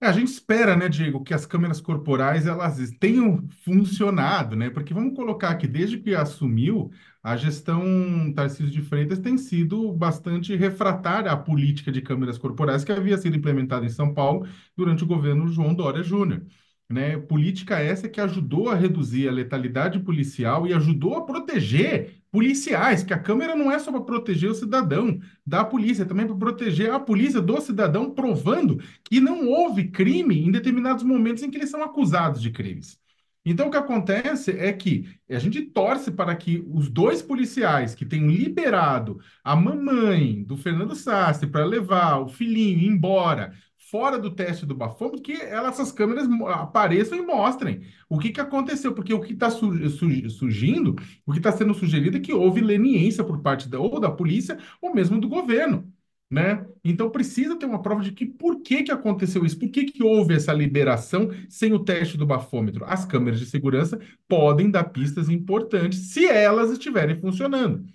É, a gente espera, né, Diego, que as câmeras corporais elas tenham funcionado, né? Porque vamos colocar aqui, desde que assumiu, a gestão Tarcísio de Freitas tem sido bastante refratária à política de câmeras corporais que havia sido implementada em São Paulo durante o governo João Dória Júnior. Né? Política essa que ajudou a reduzir a letalidade policial e ajudou a proteger policiais, que a Câmara não é só para proteger o cidadão da polícia, é também para proteger a polícia do cidadão, provando que não houve crime em determinados momentos em que eles são acusados de crimes. Então, o que acontece é que a gente torce para que os dois policiais que tenham liberado a mamãe do Fernando Sassi para levar o filhinho embora fora do teste do bafômetro que essas câmeras apareçam e mostrem o que, que aconteceu, porque o que está surgindo, o que está sendo sugerido é que houve leniência por parte da, ou da polícia ou mesmo do governo. Né? Então precisa ter uma prova de que por que, que aconteceu isso, por que, que houve essa liberação sem o teste do bafômetro. As câmeras de segurança podem dar pistas importantes se elas estiverem funcionando.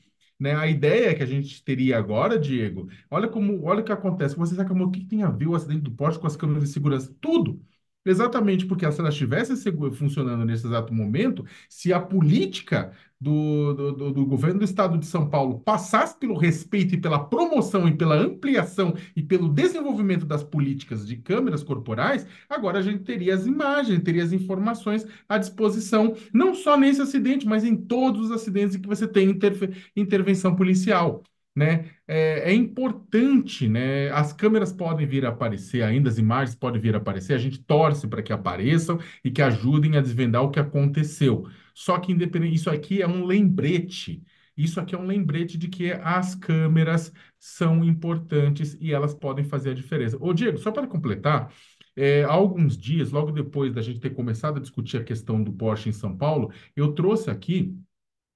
Né? A ideia que a gente teria agora, Diego, olha como olha o que acontece. Você acabou o que tem a ver o acidente do poste com as câmeras de segurança? Tudo. Exatamente, porque se ela estivesse funcionando nesse exato momento, se a política do, do, do, governo do estado de São Paulo passasse pelo respeito e pela promoção e pela ampliação e pelo desenvolvimento das políticas de câmeras corporais, agora a gente teria as imagens, teria as informações à disposição, não só nesse acidente, mas em todos os acidentes em que você tem intervenção policial né? É, é, importante, né? As câmeras podem vir a aparecer ainda, as imagens podem vir a aparecer, a gente torce para que apareçam e que ajudem a desvendar o que aconteceu. Só que independente, isso aqui é um lembrete. Isso aqui é um lembrete de que as câmeras são importantes e elas podem fazer a diferença. Ô, Diego, só para completar, é, há alguns dias, logo depois da gente ter começado a discutir a questão do Porsche em São Paulo, eu trouxe aqui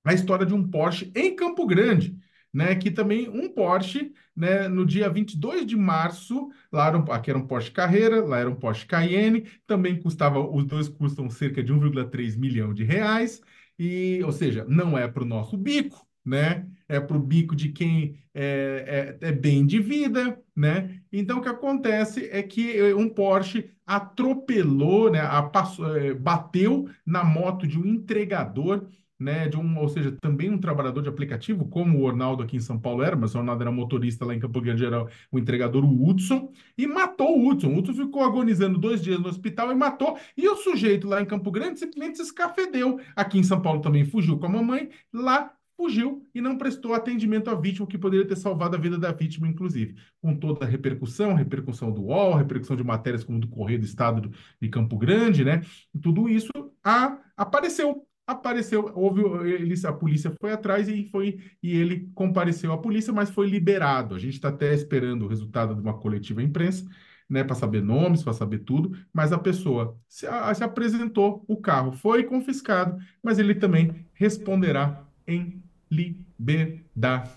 a história de um Porsche em Campo Grande né, que também um Porsche, né, no dia 22 de março, lá era um, aqui era um Porsche Carreira, lá era um Porsche Cayenne, também custava, os dois custam cerca de 1,3 milhão de reais, e, ou seja, não é para o nosso bico, né? É para o bico de quem é, é, é, bem de vida, né? Então, o que acontece é que é, um Porsche atropelou, né? A, passou, é, bateu na moto de um entregador né, de um, ou seja, também um trabalhador de aplicativo, como o Ornaldo aqui em São Paulo era, mas o Ornaldo era motorista lá em Campo Grande, era o entregador, o Hudson, e matou o Hudson. O Hudson ficou agonizando dois dias no hospital e matou. E o sujeito lá em Campo Grande simplesmente se escafedeu. Aqui em São Paulo também fugiu com a mamãe, lá fugiu e não prestou atendimento à vítima, que poderia ter salvado a vida da vítima, inclusive. Com toda a repercussão, repercussão do UOL, repercussão de matérias como do Correio do Estado de Campo Grande, né? Tudo isso a, apareceu apareceu, houve ele, a polícia foi atrás e foi e ele compareceu à polícia, mas foi liberado. A gente está até esperando o resultado de uma coletiva imprensa, né, para saber nomes, para saber tudo, mas a pessoa se, a, se apresentou, o carro foi confiscado, mas ele também responderá em liberdade.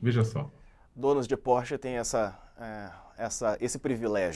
Veja só. Donos de Porsche têm essa, é, essa, esse privilégio.